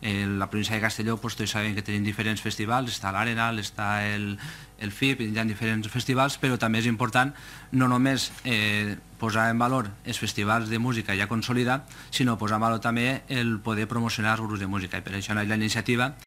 En la provincia de Castelló, pues, tots sabem que tenim diferents festivals, està l'Arenal, està el, el FIP, hi ha diferents festivals, però també és important no només eh, posar en valor els festivals de música ja consolidats, sinó posar en valor també el poder promocionar els grups de música, i per això hi ha la iniciativa